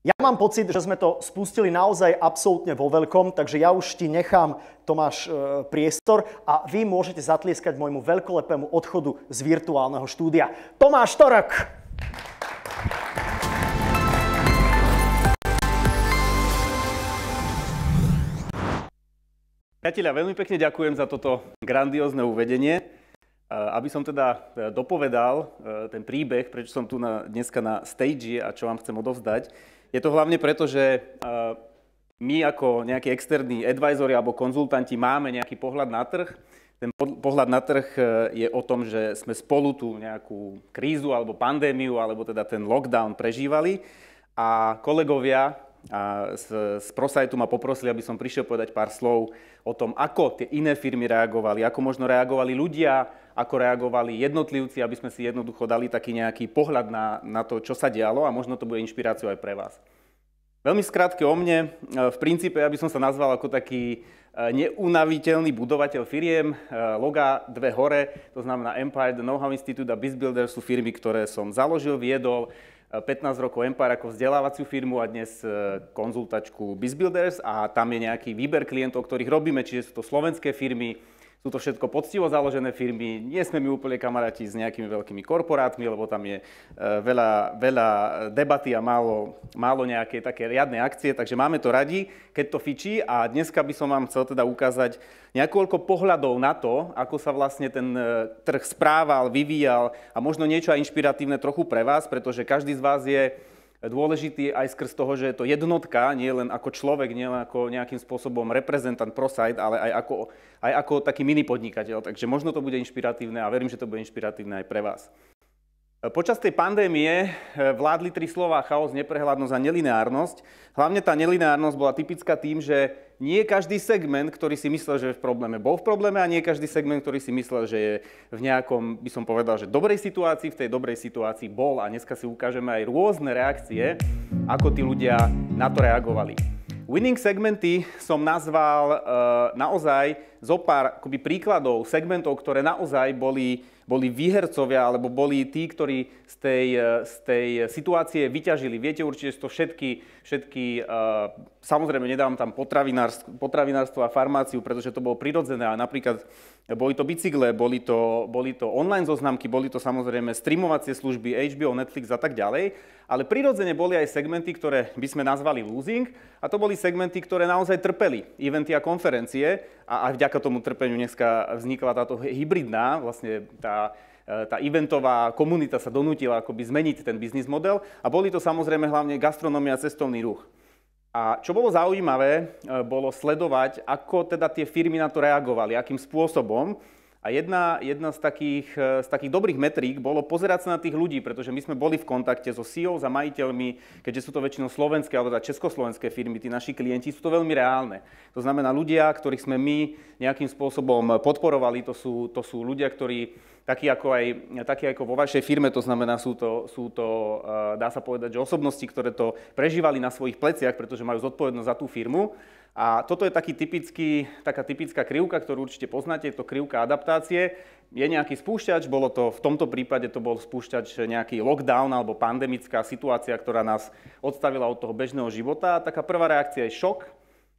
Ja mám pocit, že sme to spustili naozaj absolútne vo veľkom, takže ja už ti nechám, Tomáš, e, priestor a vy môžete zatlieskať môjmu veľkolepému odchodu z virtuálneho štúdia. Tomáš Torek! Priatelia, veľmi pekne ďakujem za toto grandiózne uvedenie. E, aby som teda e, dopovedal ten príbeh, prečo som tu na, dneska na stage a čo vám chcem odovzdať, je to hlavne preto, že eh, my ako nejakí externí advisory alebo konzultanti máme nejaký pohľad na trh. Ten pohľad na trh eh, je o tom, že sme spolu tú nejakú krízu alebo pandémiu alebo teda ten lockdown prežívali a kolegovia a z, z Prosajtu ma poprosili, aby som prišiel povedať pár slov o tom, ako tie iné firmy reagovali, ako možno reagovali ľudia, ako reagovali jednotlivci, aby sme si jednoducho dali taký nejaký pohľad na, na to, čo sa dialo a možno to bude inšpiráciou aj pre vás. Veľmi skrátke o mne. E, v princípe, aby som sa nazval ako taký e, neunaviteľný budovateľ firiem. E, loga dve hore, to znamená Empire, The Know-How Institute a BizBuilder sú firmy, ktoré som založil, viedol. 15 rokov Empire ako vzdelávaciu firmu a dnes e, konzultačku BizBuilders a tam je nejaký výber klientov, ktorých robíme, čiže sú to slovenské firmy, sú to všetko poctivo založené firmy, nie sme my úplne kamaráti s nejakými veľkými korporátmi, lebo tam je e, veľa, veľa debaty a málo, málo nejaké také riadne akcie, takže máme to radi, keď to fičí a dneska by som vám chcel teda ukázať niekoľko pohľadov na to, ako sa vlastne ten e, trh správal, vyvíjal a možno niečo aj inšpiratívne trochu pre vás, pretože každý z vás je Dôležitý je aj skrz toho, že je to jednotka, nie len ako človek, nie len ako nejakým spôsobom reprezentant ProSite, ale aj ako, aj ako taký mini podnikateľ. Takže možno to bude inšpiratívne a verím, že to bude inšpiratívne aj pre vás. Počas tej pandémie eh, vládli tri slova chaos, neprehľadnosť a nelineárnosť. Hlavne tá nelineárnosť bola typická tým, že nie každý segment, ktorý si myslel, že je v probléme, bol v probléme a nie každý segment, ktorý si myslel, že je v nejakom, by som povedal, že dobrej situácii, v tej dobrej situácii bol. A dneska si ukážeme aj rôzne reakcie, ako tí ľudia na to reagovali. Winning segmenty som nazval e, naozaj zo pár akoby, príkladov segmentov, ktoré naozaj boli boli výhercovia alebo boli tí, ktorí z tej, e, z tej situácie vyťažili. Viete určite to všetky, všetky e, samozrejme nedávam tam potravinárstvo a farmáciu, pretože to bolo prirodzené a napríklad boli to bicykle, boli to, boli to online zoznamky, boli to samozrejme streamovacie služby HBO, Netflix a tak ďalej, ale prirodzene boli aj segmenty, ktoré by sme nazvali losing a to boli segmenty, ktoré naozaj trpeli, eventy a konferencie a aj vďaka tomu trpeniu dneska vznikla táto hybridná, vlastne tá, e, tá eventová komunita sa donútila akoby zmeniť ten biznis model a boli to samozrejme hlavne gastronomia a cestovný ruch. A čo bolo zaujímavé, e, bolo sledovať, ako teda tie firmy na to reagovali, akým spôsobom. A jedna, jedna z, takých, e, z takých dobrých metrík bolo pozerať sa na tých ľudí, pretože my sme boli v kontakte so CEO, za majiteľmi, keďže sú to väčšinou slovenské alebo teda československé firmy, tí naši klienti sú to veľmi reálne. To znamená ľudia, ktorých sme my nejakým spôsobom podporovali, to sú, to sú ľudia, ktorí taký ako, aj, taký ako vo vašej firme, to znamená, sú to, sú to, eh, dá sa povedať, že osobnosti, ktoré to prežívali na svojich pleciach, pretože majú zodpovednosť za tú firmu. A toto je taký typický, taká typická krivka, ktorú určite poznáte, je to krivka adaptácie. Je nejaký spúšťač, bolo to, v tomto prípade to bol spúšťač nejaký lockdown alebo pandemická situácia, ktorá nás odstavila od toho bežného života. A taká prvá reakcia je šok,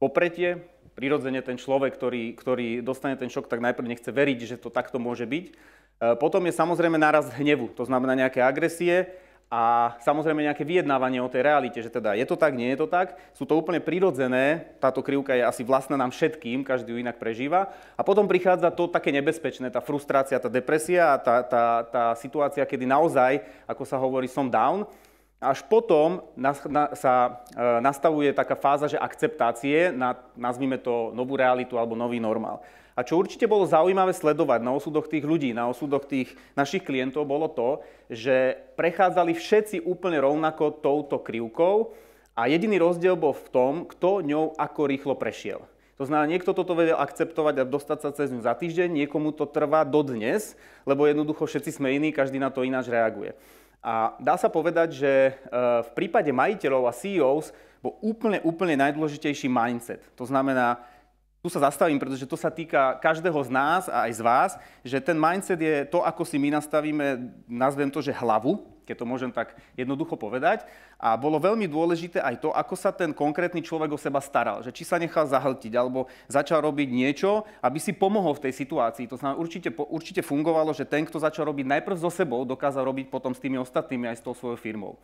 popretie, prirodzene ten človek, ktorý, ktorý dostane ten šok, tak najprv nechce veriť, že to takto môže byť E, potom je samozrejme náraz hnevu, to znamená nejaké agresie a samozrejme nejaké vyjednávanie o tej realite, že teda je to tak, nie je to tak. Sú to úplne prirodzené, táto krivka je asi vlastná nám všetkým, každý ju inak prežíva. A potom prichádza to také nebezpečné, tá frustrácia, tá depresia a tá, tá, tá situácia, kedy naozaj, ako sa hovorí, som down. Až potom sa e, nastavuje taká fáza, že akceptácie na, nazvime to, novú realitu alebo nový normál. A čo určite bolo zaujímavé sledovať na osudoch tých ľudí, na osudoch tých našich klientov, bolo to, že prechádzali všetci úplne rovnako touto krivkou a jediný rozdiel bol v tom, kto ňou ako rýchlo prešiel. To znamená, niekto toto vedel akceptovať a dostať sa cez ňu za týždeň, niekomu to trvá dodnes, lebo jednoducho všetci sme iní, každý na to ináč reaguje. A dá sa povedať, že e, v prípade majiteľov a CEOs bol úplne, úplne najdôležitejší mindset. To znamená, tu sa zastavím, pretože to sa týka každého z nás a aj z vás, že ten mindset je to, ako si my nastavíme, nazvem to, že hlavu, keď to môžem tak jednoducho povedať. A bolo veľmi dôležité aj to, ako sa ten konkrétny človek o seba staral. Že či sa nechal zahltiť, alebo začal robiť niečo, aby si pomohol v tej situácii. To znamená, určite, určite fungovalo, že ten, kto začal robiť najprv so sebou, dokázal robiť potom s tými ostatnými aj s tou svojou firmou.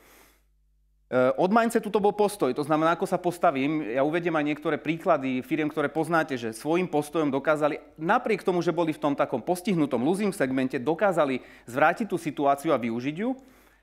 Od mindsetu to bol postoj, to znamená, ako sa postavím. Ja uvediem aj niektoré príklady firiem, ktoré poznáte, že svojim postojom dokázali, napriek tomu, že boli v tom takom postihnutom lúzim segmente, dokázali zvrátiť tú situáciu a využiť ju.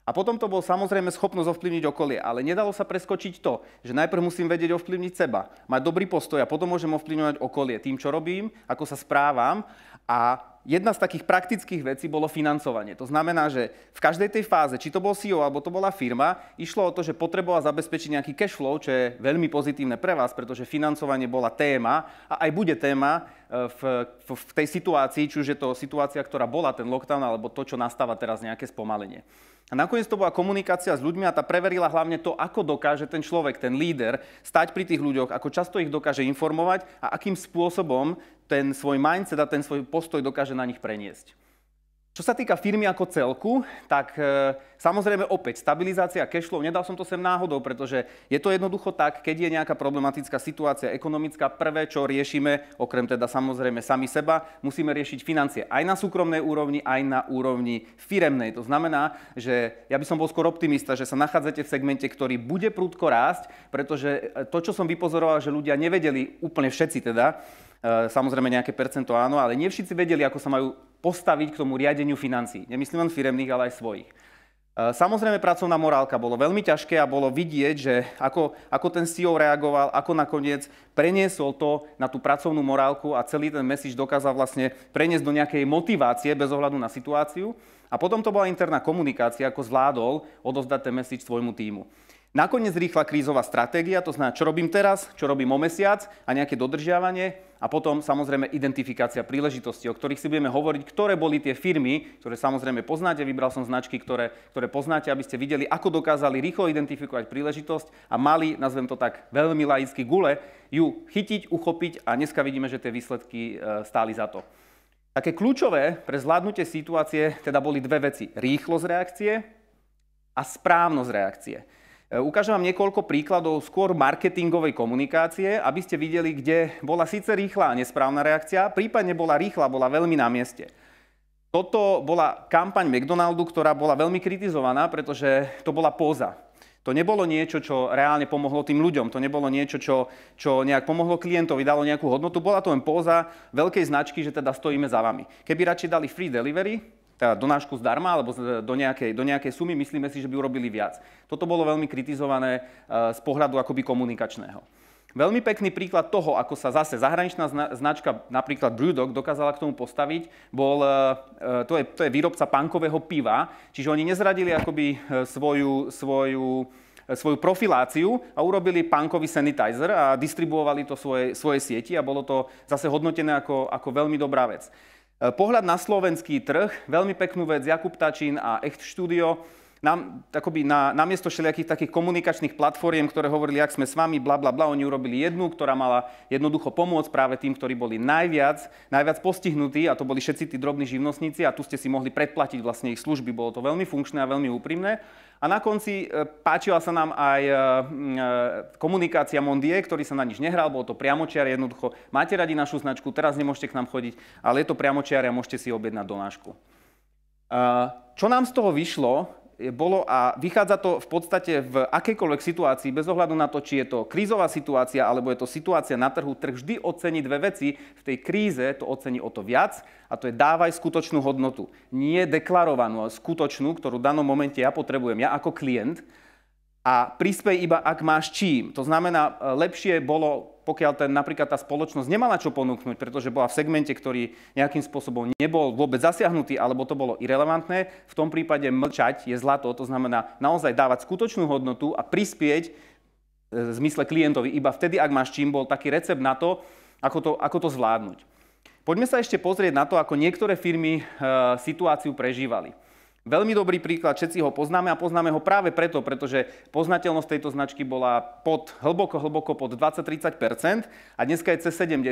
A potom to bol samozrejme schopnosť ovplyvniť okolie, ale nedalo sa preskočiť to, že najprv musím vedieť ovplyvniť seba, mať dobrý postoj a potom môžem ovplyvňovať okolie tým, čo robím, ako sa správam a jedna z takých praktických vecí bolo financovanie. To znamená, že v každej tej fáze, či to bol CEO alebo to bola firma, išlo o to, že potrebovala zabezpečiť nejaký cash flow, čo je veľmi pozitívne pre vás, pretože financovanie bola téma a aj bude téma e, v, v, v tej situácii, či už je to situácia, ktorá bola ten lockdown, alebo to, čo nastáva teraz nejaké spomalenie. A nakoniec to bola komunikácia s ľuďmi a tá preverila hlavne to, ako dokáže ten človek, ten líder, stať pri tých ľuďoch, ako často ich dokáže informovať a akým spôsobom ten svoj mindset a ten svoj postoj dokáže na nich preniesť. Čo sa týka firmy ako celku, tak e, samozrejme opäť stabilizácia cashflow, nedal som to sem náhodou, pretože je to jednoducho tak, keď je nejaká problematická situácia ekonomická, prvé, čo riešime, okrem teda samozrejme sami seba, musíme riešiť financie aj na súkromnej úrovni, aj na úrovni firemnej. To znamená, že ja by som bol skôr optimista, že sa nachádzate v segmente, ktorý bude prúdko rásť, pretože e, to, čo som vypozoroval, že ľudia nevedeli, úplne všetci teda, e, Samozrejme nejaké percento áno, ale nie všetci vedeli, ako sa majú postaviť k tomu riadeniu financií. Nemyslím len firemných, ale aj svojich. E, samozrejme, pracovná morálka bolo veľmi ťažké a bolo vidieť, že ako, ako ten CEO reagoval, ako nakoniec preniesol to na tú pracovnú morálku a celý ten message dokázal vlastne preniesť do nejakej motivácie bez ohľadu na situáciu. A potom to bola interná komunikácia, ako zvládol odozdať ten message svojmu týmu. Nakoniec rýchla krízová stratégia, to znamená, čo robím teraz, čo robím o mesiac a nejaké dodržiavanie a potom samozrejme identifikácia príležitostí, o ktorých si budeme hovoriť, ktoré boli tie firmy, ktoré samozrejme poznáte, vybral som značky, ktoré, ktoré poznáte, aby ste videli, ako dokázali rýchlo identifikovať príležitosť a mali, nazvem to tak veľmi laicky gule, ju chytiť, uchopiť a dneska vidíme, že tie výsledky e, stáli za to. Také kľúčové pre zvládnutie situácie teda boli dve veci. Rýchlosť reakcie a správnosť reakcie. E, ukážem vám niekoľko príkladov skôr marketingovej komunikácie, aby ste videli, kde bola síce rýchla a nesprávna reakcia, prípadne bola rýchla, bola veľmi na mieste. Toto bola kampaň McDonaldu, ktorá bola veľmi kritizovaná, pretože to bola póza. To nebolo niečo, čo reálne pomohlo tým ľuďom. To nebolo niečo, čo, čo nejak pomohlo klientovi, dalo nejakú hodnotu. Bola to len póza veľkej značky, že teda stojíme za vami. Keby radšej dali free delivery, teda donášku zdarma alebo do nejakej, do nejakej sumy, myslíme si, že by urobili viac. Toto bolo veľmi kritizované e, z pohľadu akoby komunikačného. Veľmi pekný príklad toho, ako sa zase zahraničná značka, napríklad Brewdog, dokázala k tomu postaviť, bol, e, e, to je, to je výrobca pankového piva, čiže oni nezradili akoby svoju, svoju, svoju profiláciu a urobili punkový sanitizer a distribuovali to svoje, svoje sieti a bolo to zase hodnotené ako, ako veľmi dobrá vec. Pohľad na slovenský trh, veľmi peknú vec Jakub Tačín a Echt Studio nám, akoby na, namiesto všelijakých takých komunikačných platformiem, ktoré hovorili, ak sme s vami, bla, bla, bla, oni urobili jednu, ktorá mala jednoducho pomôcť práve tým, ktorí boli najviac, najviac postihnutí, a to boli všetci tí drobní živnostníci, a tu ste si mohli predplatiť vlastne ich služby. Bolo to veľmi funkčné a veľmi úprimné. A na konci e, páčila sa nám aj e, e, komunikácia Mondie, ktorý sa na nič nehral, bolo to priamočiar, jednoducho máte radi našu značku, teraz nemôžete k nám chodiť, ale je to priamočiar a môžete si objednať donášku. Čo nám z toho vyšlo, bolo a vychádza to v podstate v akejkoľvek situácii, bez ohľadu na to, či je to krízová situácia alebo je to situácia na trhu, trh vždy ocení dve veci. V tej kríze to ocení o to viac a to je dávaj skutočnú hodnotu. Nie deklarovanú, ale skutočnú, ktorú v danom momente ja potrebujem, ja ako klient. A prispej iba, ak máš čím. To znamená, lepšie bolo pokiaľ ten, napríklad tá spoločnosť nemala čo ponúknuť, pretože bola v segmente, ktorý nejakým spôsobom nebol vôbec zasiahnutý, alebo to bolo irrelevantné, v tom prípade mlčať je zlato, to znamená naozaj dávať skutočnú hodnotu a prispieť e, v zmysle klientovi iba vtedy, ak máš čím, bol taký recept na to, ako to, ako to zvládnuť. Poďme sa ešte pozrieť na to, ako niektoré firmy e, situáciu prežívali. Veľmi dobrý príklad, všetci ho poznáme a poznáme ho práve preto, pretože poznateľnosť tejto značky bola pod, hlboko, hlboko pod 20-30% a dneska je cez 70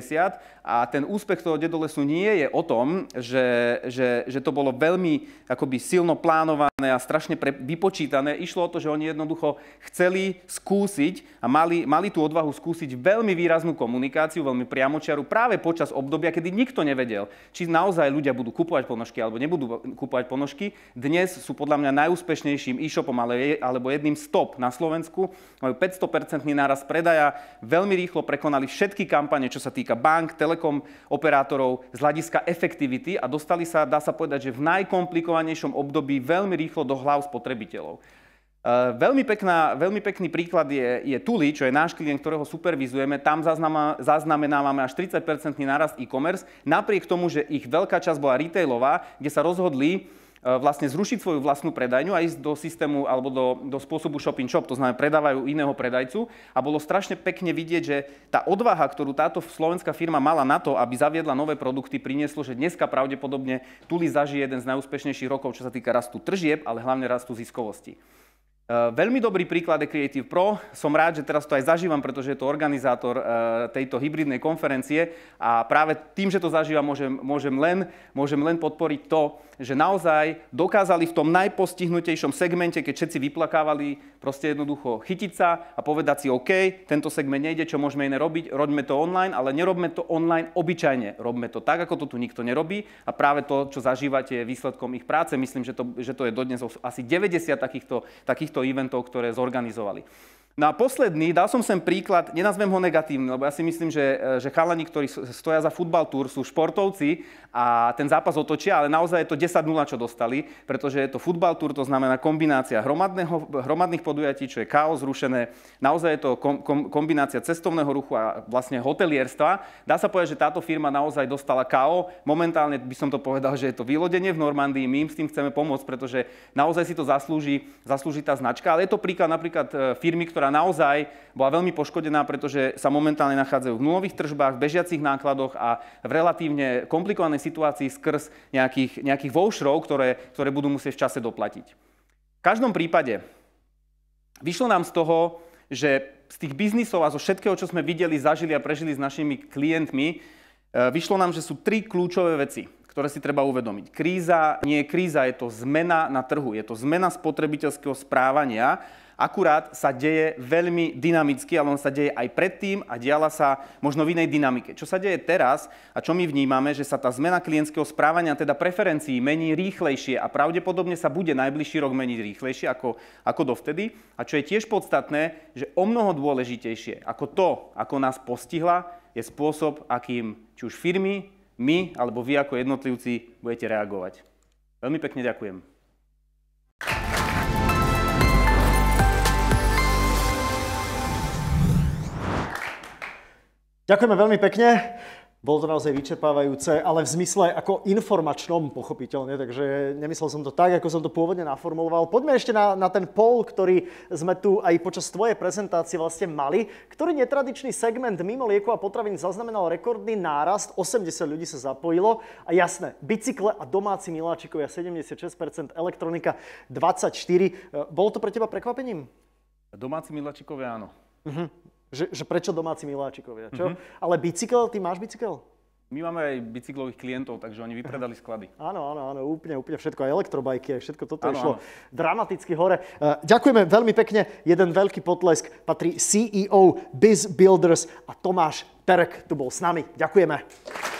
a ten úspech toho dedolesu nie je o tom, že, že, že to bolo veľmi akoby silno plánované a strašne pre, vypočítané. Išlo o to, že oni jednoducho chceli skúsiť a mali, mali tú odvahu skúsiť veľmi výraznú komunikáciu, veľmi priamočiaru práve počas obdobia, kedy nikto nevedel, či naozaj ľudia budú kupovať ponožky alebo nebudú kupovať ponožky dnes sú podľa mňa najúspešnejším e-shopom alebo jedným z top na Slovensku. Majú 500% náraz predaja, veľmi rýchlo prekonali všetky kampane, čo sa týka bank, telekom, operátorov z hľadiska efektivity a dostali sa, dá sa povedať, že v najkomplikovanejšom období veľmi rýchlo do hlav spotrebiteľov. E, veľmi, pekná, veľmi pekný príklad je, je Tuli, čo je náš klient, ktorého supervizujeme. Tam zaznamenávame až 30-percentný nárast e-commerce, napriek tomu, že ich veľká časť bola retailová, kde sa rozhodli, E, vlastne zrušiť svoju vlastnú predajňu a ísť do systému alebo do, do spôsobu shopping shop, to znamená predávajú iného predajcu a bolo strašne pekne vidieť, že tá odvaha, ktorú táto slovenská firma mala na to, aby zaviedla nové produkty, prinieslo, že dneska pravdepodobne Tuli zažije jeden z najúspešnejších rokov, čo sa týka rastu tržieb, ale hlavne rastu ziskovosti. Eh, veľmi dobrý príklad je Creative Pro. Som rád, že teraz to aj zažívam, pretože je to organizátor eh, tejto hybridnej konferencie a práve tým, že to zažívam, môžem, môžem, len, môžem len podporiť to, že naozaj dokázali v tom najpostihnutejšom segmente, keď všetci vyplakávali, proste jednoducho chytiť sa a povedať si, OK, tento segment nejde, čo môžeme iné robiť, roďme to online, ale nerobme to online obyčajne. Robme to tak, ako to tu nikto nerobí a práve to, čo zažívate, je výsledkom ich práce. Myslím, že to, že to je dodnes asi 90 takýchto, takýchto týchto eventov, ktoré zorganizovali. No a posledný, dal som sem príklad, nenazvem ho negatívny, lebo ja si myslím, že, e, že chalani, ktorí stoja za futbal túr, sú športovci a ten zápas otočia, ale naozaj je to 10-0, čo dostali, pretože je to futbal tur, to znamená kombinácia hromadných podujatí, čo je chaos zrušené, naozaj je to kom, kom, kombinácia cestovného ruchu a vlastne hotelierstva. Dá sa povedať, že táto firma naozaj dostala KO. Momentálne by som to povedal, že je to vylodenie v Normandii, my im s tým chceme pomôcť, pretože naozaj si to zaslúži, zaslúži tá značka, ale je to príklad napríklad e, firmy, ktorá naozaj bola veľmi poškodená, pretože sa momentálne nachádzajú v nulových tržbách, v bežiacich nákladoch a v relatívne komplikovanej situácii skrz nejakých, nejakých voucherov, ktoré, ktoré budú musieť v čase doplatiť. V každom prípade vyšlo nám z toho, že z tých biznisov a zo všetkého, čo sme videli, zažili a prežili s našimi klientmi, e, vyšlo nám, že sú tri kľúčové veci, ktoré si treba uvedomiť. Kríza nie je kríza, je to zmena na trhu, je to zmena spotrebiteľského správania akurát sa deje veľmi dynamicky, ale on sa deje aj predtým a diala sa možno v inej dynamike. Čo sa deje teraz a čo my vnímame, že sa tá zmena klientského správania, teda preferencií, mení rýchlejšie a pravdepodobne sa bude najbližší rok meniť rýchlejšie ako, ako dovtedy. A čo je tiež podstatné, že o mnoho dôležitejšie ako to, ako nás postihla, je spôsob, akým či už firmy, my alebo vy ako jednotlivci budete reagovať. Veľmi pekne ďakujem. Ďakujeme veľmi pekne. Bolo to naozaj vyčerpávajúce, ale v zmysle ako informačnom pochopiteľne, takže nemyslel som to tak, ako som to pôvodne naformuloval. Poďme ešte na, na ten pol, ktorý sme tu aj počas tvojej prezentácie vlastne mali, ktorý netradičný segment mimo lieku a potravín zaznamenal rekordný nárast, 80 ľudí sa zapojilo a jasné, bicykle a domáci miláčikovia 76%, elektronika 24%. E, bolo to pre teba prekvapením? Domáci miláčikovia áno. Uh-huh že, že prečo domáci miláčikovia, čo? Mm-hmm. Ale bicykel, ty máš bicykel? My máme aj bicyklových klientov, takže oni vypredali sklady. Áno, áno, áno, úplne, úplne všetko, aj elektrobajky, aj všetko toto išlo dramaticky hore. Eh, ďakujeme veľmi pekne, jeden veľký potlesk patrí CEO Biz Builders a Tomáš Terek tu bol s nami. Ďakujeme.